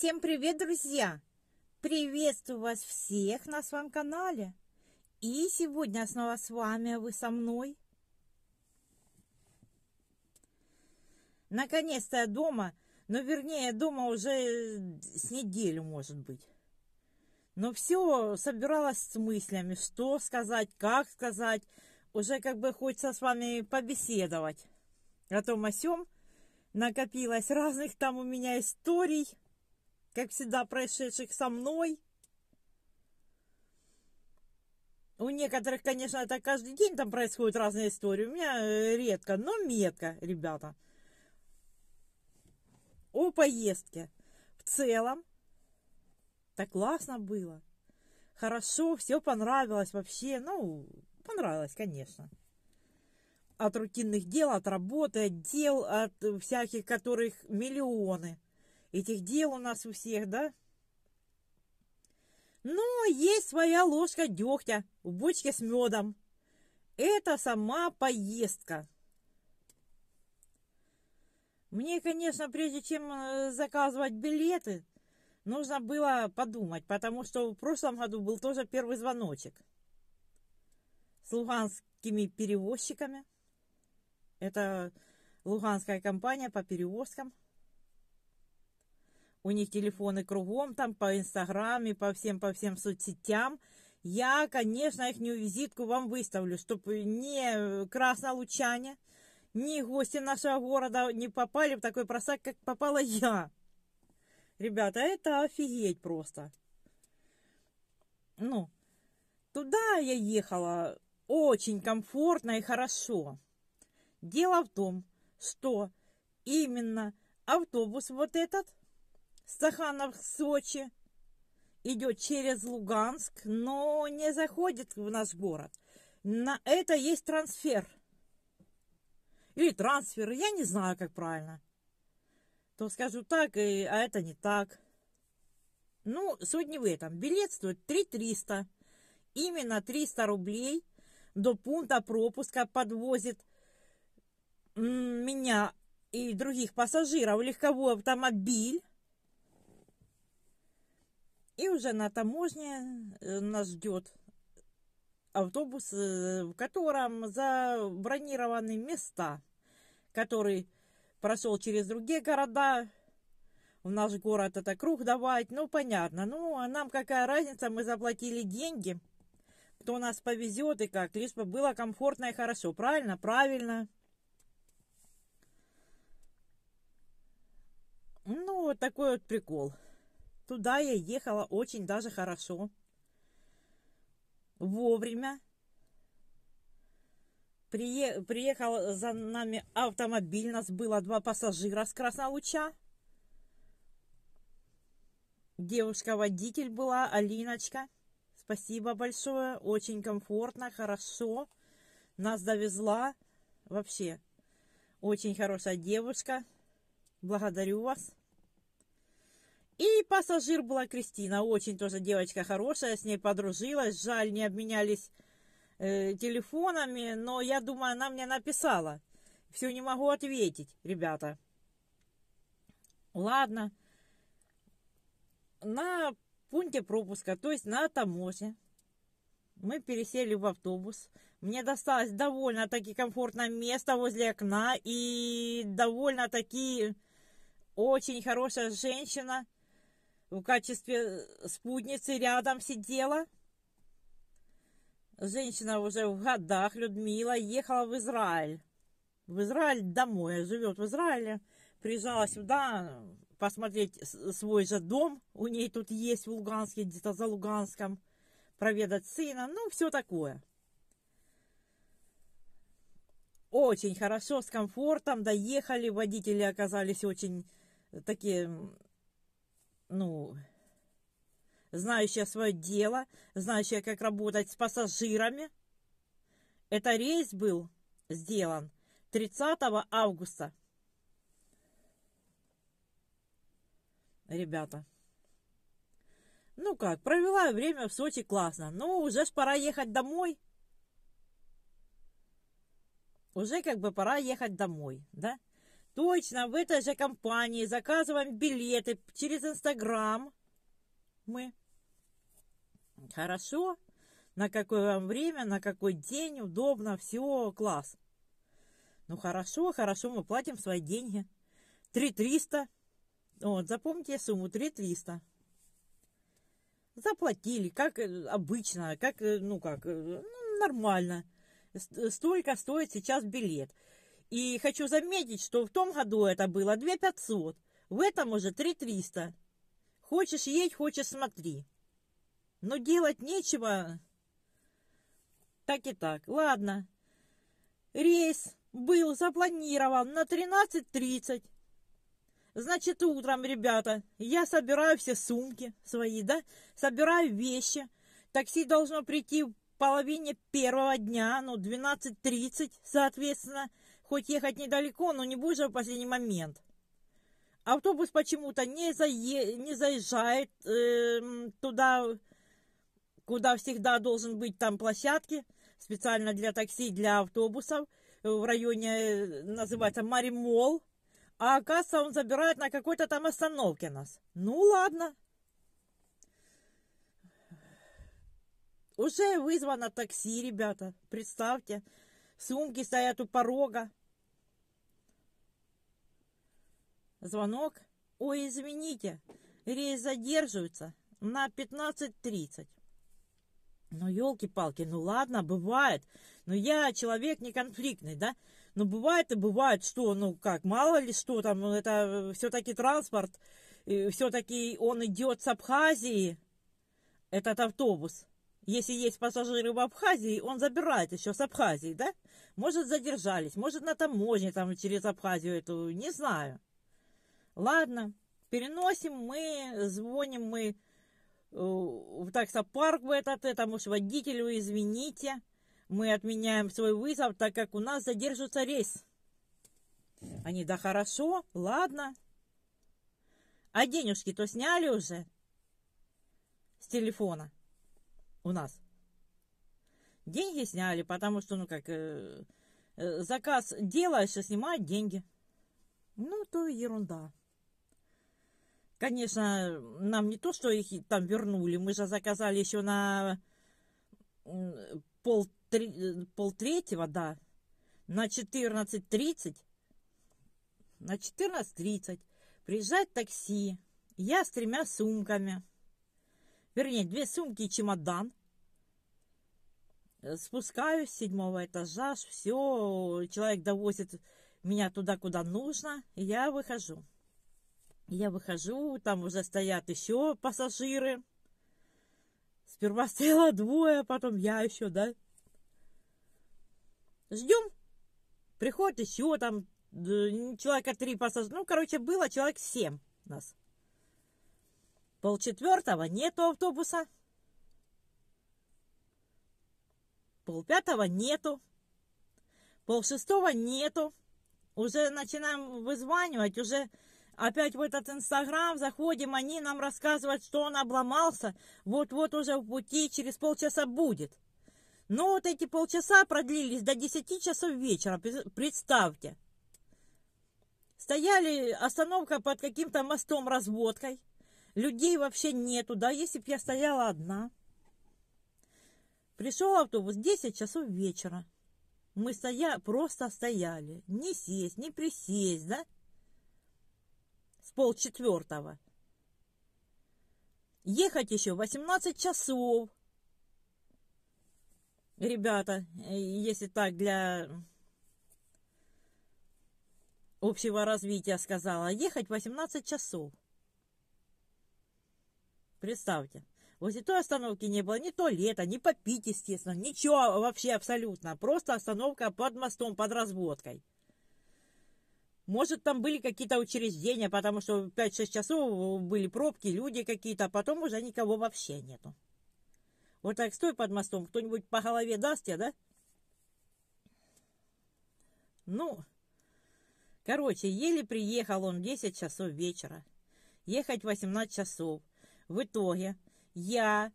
Всем привет, друзья! Приветствую вас всех на своем канале. И сегодня снова с вами, вы со мной. Наконец-то я дома, ну, вернее, дома уже с неделю, может быть. Но все собиралась с мыслями, что сказать, как сказать. Уже как бы хочется с вами побеседовать о а том о сём. Накопилось разных там у меня историй – как всегда, происшедших со мной. У некоторых, конечно, это каждый день там происходит разные истории. У меня э, редко, но метко, ребята. О поездке. В целом, так классно было. Хорошо, все понравилось вообще. Ну, понравилось, конечно. От рутинных дел, от работы, от дел, от всяких, которых миллионы – Этих дел у нас у всех, да? Но ну, есть своя ложка дегтя в бочке с медом. Это сама поездка. Мне, конечно, прежде чем э, заказывать билеты, нужно было подумать, потому что в прошлом году был тоже первый звоночек с луганскими перевозчиками. Это луганская компания по перевозкам у них телефоны кругом, там по Инстаграме, по всем, по всем соцсетям. Я, конечно, их визитку вам выставлю, чтобы не э, краснолучане, ни гости нашего города не попали в такой просак, как попала я. Ребята, это офигеть просто. Ну, туда я ехала очень комфортно и хорошо. Дело в том, что именно автобус вот этот – Стаханов-Сочи идет через Луганск, но не заходит в наш город. На это есть трансфер. Или трансфер, я не знаю, как правильно. То скажу так, и, а это не так. Ну, суть не в этом. Билет стоит 3 300. Именно 300 рублей до пункта пропуска подвозит меня и других пассажиров легковой автомобиль и уже на таможне э, нас ждет автобус, э, в котором забронированы места, который прошел через другие города, в наш город это круг давать, ну понятно, ну а нам какая разница, мы заплатили деньги, кто нас повезет и как, лишь бы было комфортно и хорошо, правильно? Правильно. Ну, вот такой вот прикол. Туда я ехала очень даже хорошо. Вовремя. Прие... Приехал за нами автомобиль. Нас было два пассажира с Краснолуча. Девушка-водитель была, Алиночка. Спасибо большое. Очень комфортно, хорошо. Нас довезла. Вообще, очень хорошая девушка. Благодарю вас. И пассажир была Кристина, очень тоже девочка хорошая, с ней подружилась, жаль, не обменялись э, телефонами, но я думаю, она мне написала. Все не могу ответить, ребята. Ладно. На пункте пропуска, то есть на таможне, мы пересели в автобус. Мне досталось довольно-таки комфортное место возле окна и довольно-таки очень хорошая женщина – в качестве э, спутницы рядом сидела? Женщина уже в годах, Людмила, ехала в Израиль. В Израиль домой, живет в Израиле. Приезжала сюда посмотреть свой же дом. У ней тут есть в Луганске, где-то за Луганском. Проведать сына, ну, все такое. Очень хорошо, с комфортом доехали. Водители оказались очень э, такие ну, знающая свое дело, знающая, как работать с пассажирами. Это рейс был сделан 30 августа. Ребята, ну как, провела время в Сочи классно, Ну уже ж пора ехать домой. Уже как бы пора ехать домой, да? Точно, в этой же компании заказываем билеты через Инстаграм. Мы. Хорошо. На какое вам время, на какой день, удобно, все, класс. Ну хорошо, хорошо, мы платим свои деньги. 3 300. Вот, запомните сумму 3 300. Заплатили, как э, обычно, как, э, ну как, э, ну, нормально. Столько стоит сейчас билет. И хочу заметить, что в том году это было 2 500, в этом уже 3 300. Хочешь едь, хочешь смотри. Но делать нечего. Так и так. Ладно. Рейс был запланирован на 13.30. Значит, утром, ребята, я собираю все сумки свои, да? Собираю вещи. Такси должно прийти в половине первого дня, ну, 12.30, соответственно. Хоть ехать недалеко, но не будешь в последний момент. Автобус почему-то не, зае... не заезжает э, туда, куда всегда должен быть там площадки специально для такси, для автобусов э, в районе, э, называется, Маримол. А оказывается, он забирает на какой-то там остановке нас. Ну, ладно. Уже вызвано такси, ребята. Представьте, сумки стоят у порога. Звонок. «Ой, извините, рейс задерживается на 15.30». «Ну, елки-палки, ну ладно, бывает. Но я человек не конфликтный, да? Но ну, бывает и бывает, что, ну как, мало ли что там, ну, это все-таки транспорт, все-таки он идет с Абхазии, этот автобус. Если есть пассажиры в Абхазии, он забирает еще с Абхазии, да? Может, задержались, может, на таможне там через Абхазию эту, не знаю». Ладно, переносим мы, звоним мы э, в таксопарк в этот, этому ж водителю, извините, мы отменяем свой вызов, так как у нас задержится рейс. Они, да хорошо, ладно. А денежки-то сняли уже с телефона у нас. Деньги сняли, потому что, ну как, э, э заказ делаешь, а снимают деньги. Ну, то ерунда. Конечно, нам не то, что их там вернули, мы же заказали еще на пол, три, пол третьего, да, на 14.30. На 14.30 приезжает такси, я с тремя сумками, вернее, две сумки и чемодан. Спускаюсь с седьмого этажа, все, человек довозит меня туда, куда нужно, и я выхожу. Я выхожу, там уже стоят еще пассажиры. Сперва стояло двое, а потом я еще, да. Ждем. Приходит еще там человека три пассажира. Ну, короче, было человек семь нас. Полчетвертого нету автобуса. Полпятого нету. Полшестого нету. Уже начинаем вызванивать, уже Опять в этот инстаграм заходим, они нам рассказывают, что он обломался, вот-вот уже в пути, через полчаса будет. Но ну, вот эти полчаса продлились до 10 часов вечера, представьте. Стояли остановка под каким-то мостом разводкой. Людей вообще нету, да, если бы я стояла одна. Пришел автобус 10 часов вечера. Мы стоя... просто стояли. Не сесть, не присесть, да? с полчетвертого. Ехать еще 18 часов. Ребята, если так для общего развития сказала, ехать 18 часов. Представьте, возле той остановки не было ни туалета, ни попить, естественно, ничего вообще абсолютно. Просто остановка под мостом, под разводкой. Может, там были какие-то учреждения, потому что 5-6 часов были пробки, люди какие-то, а потом уже никого вообще нету. Вот так стой под мостом, кто-нибудь по голове даст тебе, да? Ну, короче, еле приехал он 10 часов вечера. Ехать 18 часов. В итоге я,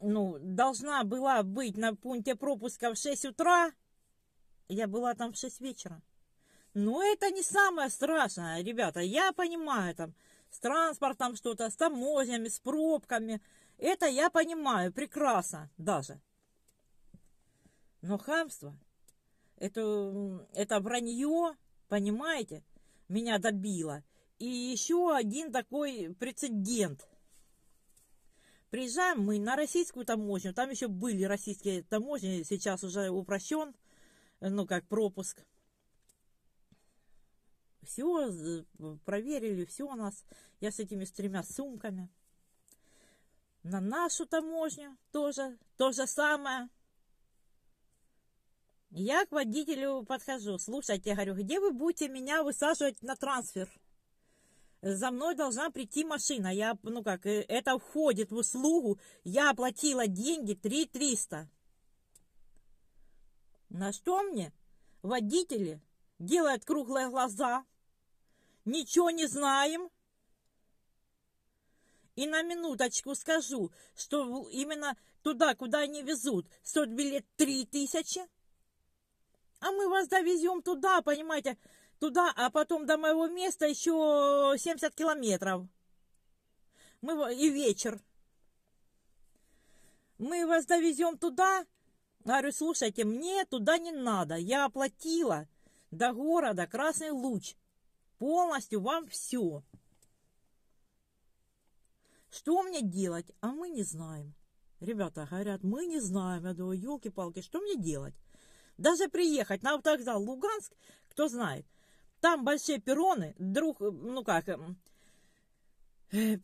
ну, должна была быть на пункте пропуска в 6 утра. Я была там в 6 вечера. Но ну, это не самое страшное, ребята. Я понимаю, там, с транспортом что-то, с таможнями, с пробками. Это я понимаю прекрасно даже. Но хамство, это, это вранье, понимаете, меня добило. И еще один такой прецедент. Приезжаем мы на российскую таможню, там еще были российские таможни, сейчас уже упрощен, ну как пропуск – все проверили, все у нас. Я с этими с тремя сумками. На нашу таможню тоже то же самое. Я к водителю подхожу. Слушайте, говорю, где вы будете меня высаживать на трансфер? За мной должна прийти машина. Я, ну как, э, это входит в услугу. Я оплатила деньги 3 300. На что мне водители делают круглые глаза, ничего не знаем. И на минуточку скажу, что именно туда, куда они везут, стоит билет три тысячи. А мы вас довезем туда, понимаете, туда, а потом до моего места еще 70 километров. Мы и вечер. Мы вас довезем туда. Говорю, слушайте, мне туда не надо. Я оплатила до города Красный Луч полностью вам все. Что мне делать? А мы не знаем. Ребята говорят, мы не знаем. Я думаю, елки-палки, что мне делать? Даже приехать на автовокзал Луганск, кто знает. Там большие перроны, друг, ну как, эм,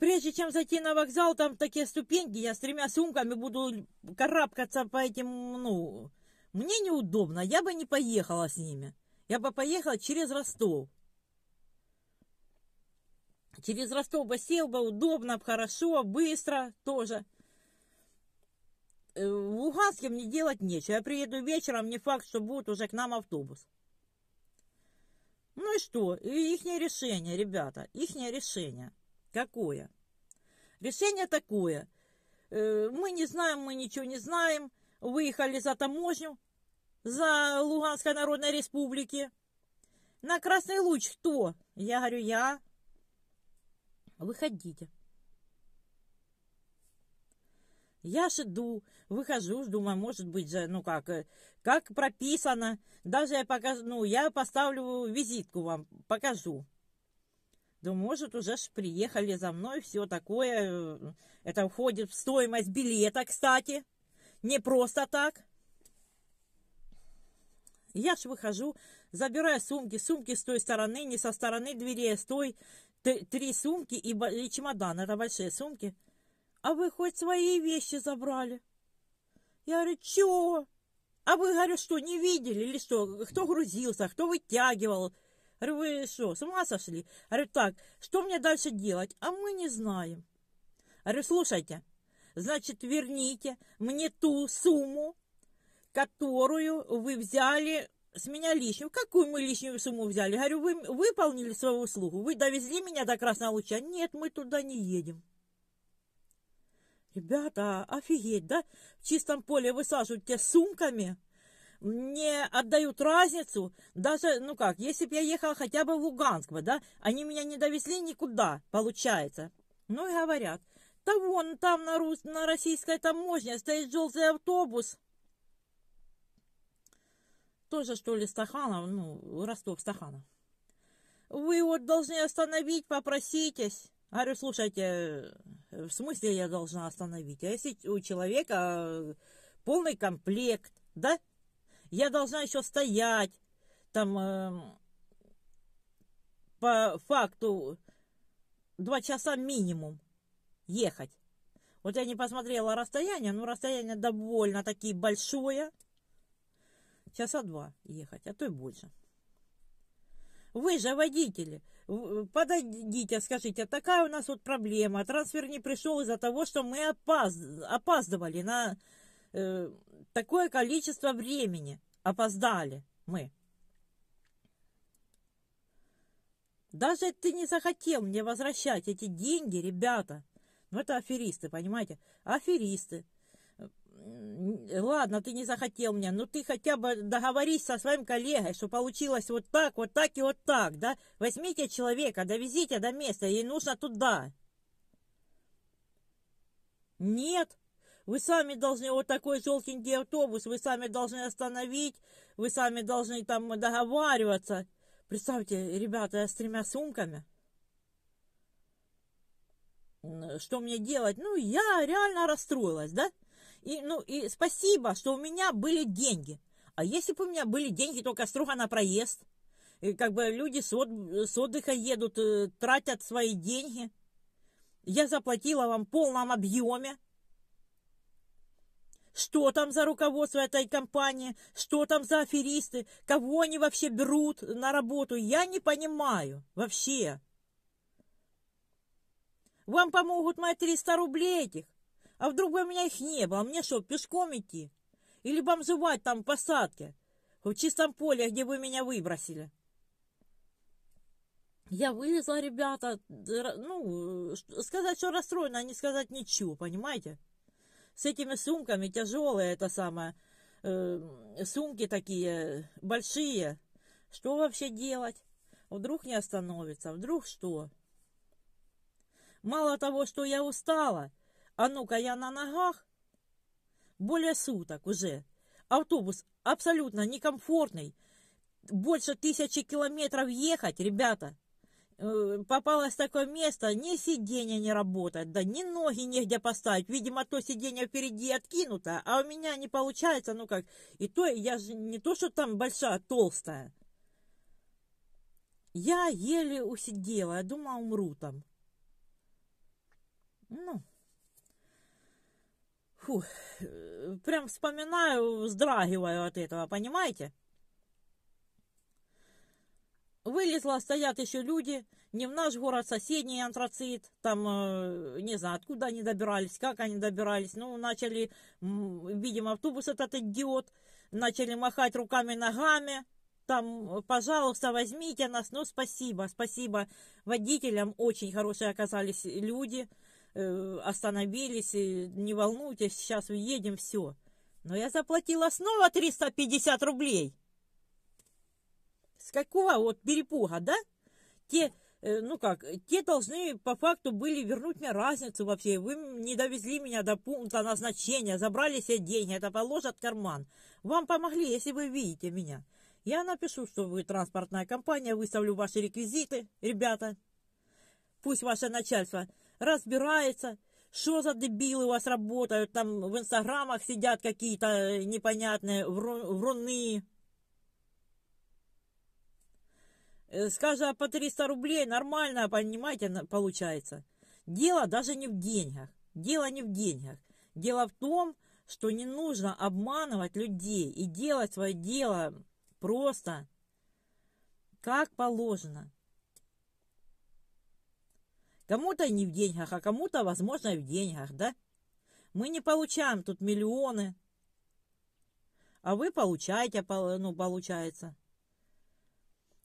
Прежде чем зайти на вокзал, там такие ступеньки, я с тремя сумками буду карабкаться по этим, ну, мне неудобно, я бы не поехала с ними. Я бы поехала через Ростов. Через Ростова-Селба удобно, хорошо, быстро тоже. Э, в Луганске мне делать нечего. Я приеду вечером, не факт, что будет уже к нам автобус. Ну и что? И ихнее решение, ребята, ихнее решение. Какое? Решение такое. Э, мы не знаем, мы ничего не знаем. Выехали за таможню, за Луганской Народной Республики. На Красный Луч кто? Я говорю, я. Выходите. Я жду, выхожу, думаю, может быть же, ну как, э, как прописано. Даже я покажу, ну я поставлю визитку вам, покажу. Думаю, может уже ж приехали за мной, все такое. Э, это входит в стоимость билета, кстати. Не просто так. Я ж выхожу, забираю сумки. Сумки с той стороны, не со стороны двери, а с той три сумки и, и чемоданы, это большие сумки. А вы хоть свои вещи забрали? Я говорю, чего? А вы, говорю, что, не видели или что? Кто грузился, кто вытягивал? Говорю, вы что, с ума сошли? Говорю, так, что мне дальше делать? А мы не знаем. Говорю, слушайте, значит, верните мне ту сумму, которую вы взяли с меня лишнего. Какую мы лишнюю сумму взяли? Говорю, вы выполнили свою услугу. Вы довезли меня до Красного Луча? Нет, мы туда не едем. Ребята, офигеть, да? В чистом поле высаживают тебя сумками, не отдают разницу. Даже, ну как, если бы я ехала хотя бы в Луганск, бы, да, они меня не довезли никуда, получается. Ну и говорят, да вон там на, рус, на российской таможне стоит желтый автобус, тоже, что ли, Стаханов, ну, Ростов Стаханов. Вы вот должны остановить, попроситесь. Говорю, слушайте, э, в смысле я должна остановить? А если у человека э, полный комплект, да? Я должна еще стоять, там, э, по факту, два часа минимум ехать. Вот я не посмотрела расстояние, но расстояние довольно-таки большое часа два ехать, а то и больше. Вы же водители, э, подойдите, скажите, такая у нас вот проблема, трансфер не пришел из-за того, что мы опаз... опаздывали на э, такое количество времени, опоздали мы. Даже ты не захотел мне возвращать эти деньги, ребята. Ну, это аферисты, понимаете? Аферисты ладно, ты не захотел меня, но ты хотя бы договорись со своим коллегой, что получилось вот так, вот так и вот так, да? Возьмите человека, довезите до места, ей нужно туда. Нет, вы сами должны, вот такой желтенький автобус, вы сами должны остановить, вы сами должны там договариваться. Представьте, ребята, с тремя сумками. Что мне делать? Ну, я реально расстроилась, Да и, ну, и спасибо, что у меня были деньги. А если бы у меня были деньги только строго на проезд, и как бы люди с, от, с отдыха едут, э, тратят свои деньги. Я заплатила вам в полном объеме. Что там за руководство этой компании? Что там за аферисты? Кого они вообще берут на работу? Я не понимаю вообще. Вам помогут мои 300 рублей этих. А вдруг бы у меня их не было? Мне что, пешком идти? Или бомжевать там посадки, В чистом поле, где вы меня выбросили? Я вылезла, ребята, ну, сказать, что расстроена, а не сказать ничего, понимаете? С этими сумками тяжелые, это самое, э, сумки такие большие. Что вообще делать? Вдруг не остановится, вдруг что? Мало того, что я устала, а ну-ка я на ногах. Более суток уже. Автобус абсолютно некомфортный. Больше тысячи километров ехать, ребята. Э, попалось такое место, ни сиденья не работает, да ни ноги негде поставить. Видимо, то сиденье впереди откинуто, а у меня не получается, ну как, и то, я же не то, что там большая, а толстая. Я еле усидела, я думала, умру там. Ну, Фу, прям вспоминаю, вздрагиваю от этого, понимаете? Вылезла, стоят еще люди, не в наш город, соседний антрацит, там, э, не знаю, откуда они добирались, как они добирались, ну, начали, видимо, автобус этот идиот, начали махать руками-ногами, там, пожалуйста, возьмите нас, ну, спасибо, спасибо водителям, очень хорошие оказались люди, Э, остановились, и не волнуйтесь, сейчас уедем, все. Но я заплатила снова 350 рублей. С какого вот перепуга, да? Те, э, ну как, те должны по факту были вернуть мне разницу вообще. Вы не довезли меня до пункта назначения, забрали все деньги, это положат в карман. Вам помогли, если вы видите меня. Я напишу, что вы транспортная компания, выставлю ваши реквизиты, ребята. Пусть ваше начальство разбирается. Что за дебилы у вас работают, там в инстаграмах сидят какие-то э, непонятные вруны. Э, С каждого а по 300 рублей нормально, понимаете, получается. Дело даже не в деньгах. Дело не в деньгах. Дело в том, что не нужно обманывать людей и делать свое дело просто как положено. Кому-то не в деньгах, а кому-то, возможно, в деньгах, да? Мы не получаем тут миллионы. А вы получаете, ну, получается.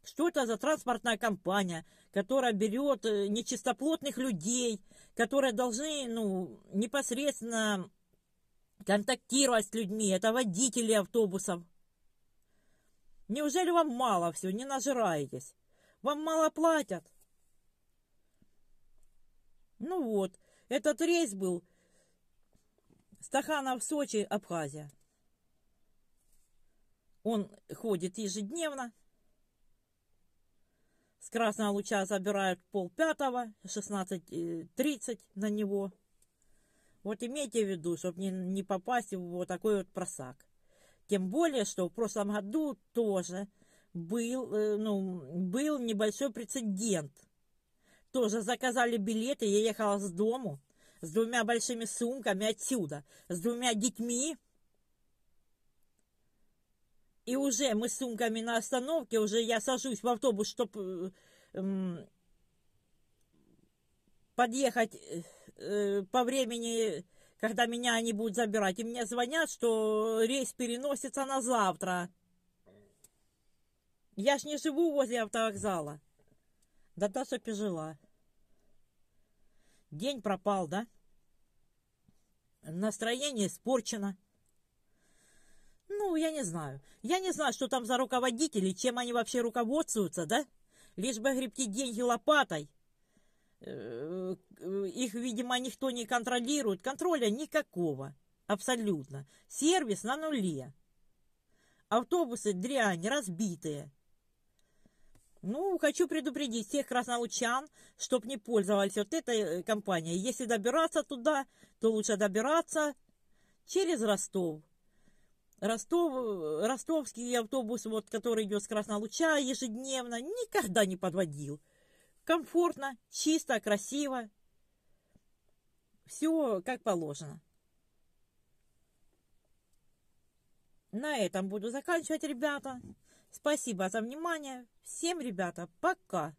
Что это за транспортная компания, которая берет э, нечистоплотных людей, которые должны ну, непосредственно контактировать с людьми? Это водители автобусов. Неужели вам мало все, не нажираетесь? Вам мало платят? Ну вот, этот рейс был. Стаханов, Сочи, Абхазия. Он ходит ежедневно. С Красного Луча забирают пол пятого, 16.30 на него. Вот имейте в виду, чтобы не, не попасть в вот такой вот просак. Тем более, что в прошлом году тоже был, э, ну, был небольшой прецедент – тоже заказали билеты, я ехала с дому, с двумя большими сумками отсюда, с двумя детьми. И уже мы с сумками на остановке, уже я сажусь в автобус, чтобы эм, подъехать э, по времени, когда меня они будут забирать. И мне звонят, что рейс переносится на завтра. Я ж не живу возле автовокзала. Да та Даша пожила. День пропал, да? Настроение испорчено. Ну, я не знаю. Я не знаю, что там за руководители, чем они вообще руководствуются, да? Лишь бы гребти деньги лопатой. Э, э, их, видимо, никто не контролирует. Контроля никакого. Абсолютно. Сервис на нуле. Автобусы дрянь, разбитые. Ну, хочу предупредить всех красноучан, чтоб не пользовались вот этой э, компанией. Если добираться туда, то лучше добираться через Ростов. Ростов, э, ростовский автобус, вот, который идет с Краснолуча ежедневно, никогда не подводил. Комфортно, чисто, красиво. Все как положено. На этом буду заканчивать, ребята. Спасибо за внимание. Всем, ребята, пока!